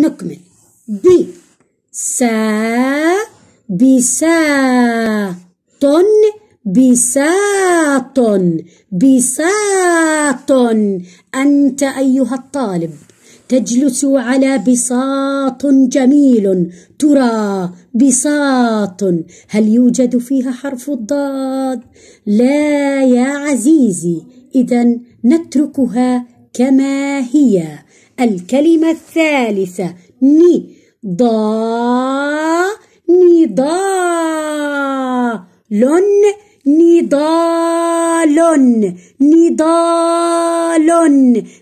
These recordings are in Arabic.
نكمل ب سا بساط بساط بساط أنت أيها الطالب تجلس على بساط جميل ترى بساط هل يوجد فيها حرف الضاد لا يا عزيزي اذا نتركها كما هي الكلمة الثالثة ني ضا نضال نضال نضال نضال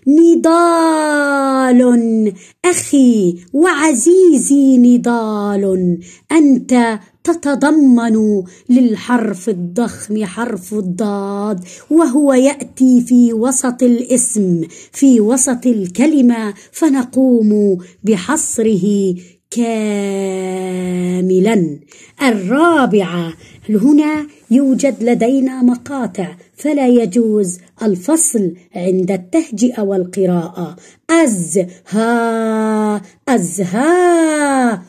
نضال اخي وعزيزي نضال انت تتضمن للحرف الضخم حرف الضاد وهو ياتي في وسط الاسم في وسط الكلمه فنقوم بحصره كاملا الرابعه هنا يوجد لدينا مقاطع فلا يجوز الفصل عند التهجئة والقراءة أزها أزهار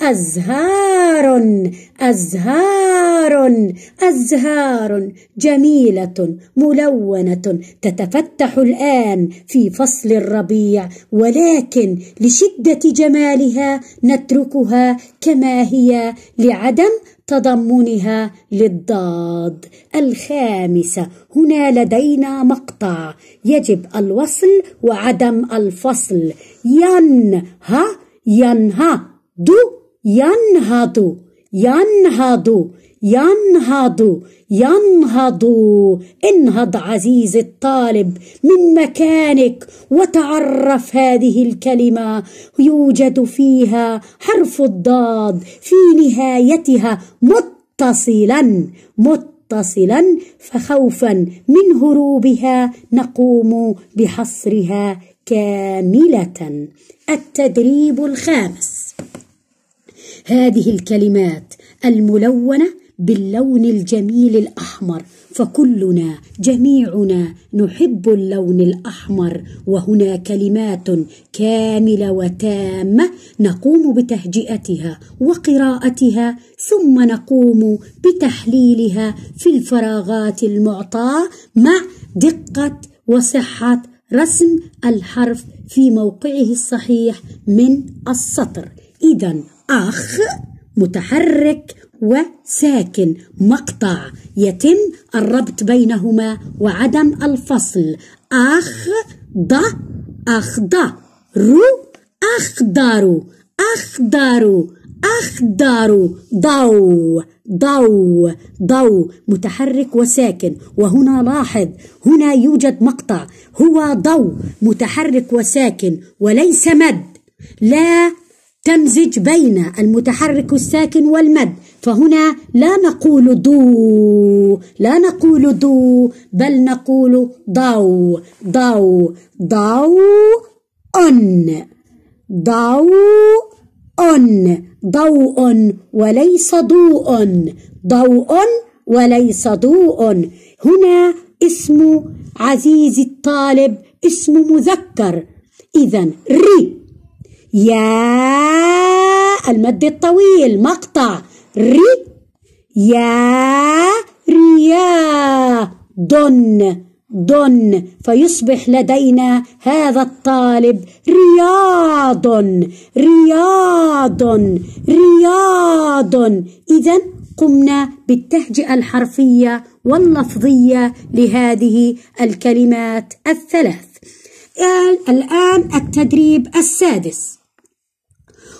أزهار أزهار أزهار جميلة ملونة تتفتح الآن في فصل الربيع ولكن لشدة جمالها نتركها كما هي لعدم تضمنها للضاد الخامسة هنا لدينا مقطع يجب الوصل وعدم الفصل ينها ينهض ينهض ينهض ينهض ينهض انهض عزيز الطالب من مكانك وتعرف هذه الكلمة يوجد فيها حرف الضاد في نهايتها متصلا متصلا فخوفا من هروبها نقوم بحصرها كاملة التدريب الخامس هذه الكلمات الملونة باللون الجميل الأحمر فكلنا جميعنا نحب اللون الأحمر وهنا كلمات كاملة وتامة نقوم بتهجئتها وقراءتها ثم نقوم بتحليلها في الفراغات المعطاة مع دقة وصحة رسم الحرف في موقعه الصحيح من السطر إذا أخ متحرك وساكن مقطع يتم الربط بينهما وعدم الفصل أخ ض أخض رو أخضر أخضر أخضر ضو ضو ضو متحرك وساكن وهنا لاحظ هنا يوجد مقطع هو ضو متحرك وساكن وليس مد لا تمزج بين المتحرك الساكن والمد فهنا لا نقول دو لا نقول دو بل نقول ضو ضو ضو أن ضو أن ضوء وليس ضوء ضوء وليس ضوء هنا اسم عزيز الطالب اسم مذكر إذا ري يا المد الطويل مقطع ري يا ريا دن دن فيصبح لدينا هذا الطالب رياض رياض رياض إذا قمنا بالتهجئة الحرفية واللفظية لهذه الكلمات الثلاث آه، الآن التدريب السادس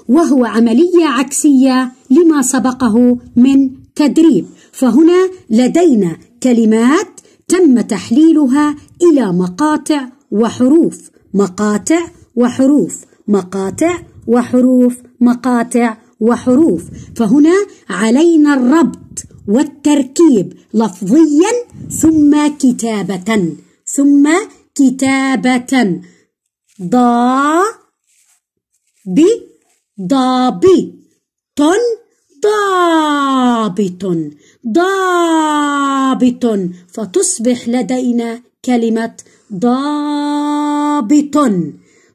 وهو عملية عكسية لما سبقه من تدريب فهنا لدينا كلمات تم تحليلها إلى مقاطع وحروف مقاطع وحروف مقاطع وحروف مقاطع وحروف فهنا علينا الربط والتركيب لفظيا ثم كتابة ثم كتابة ضا ب ضابط ضابط ضابط فتصبح لدينا كلمة ضابط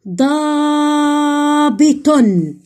ضابط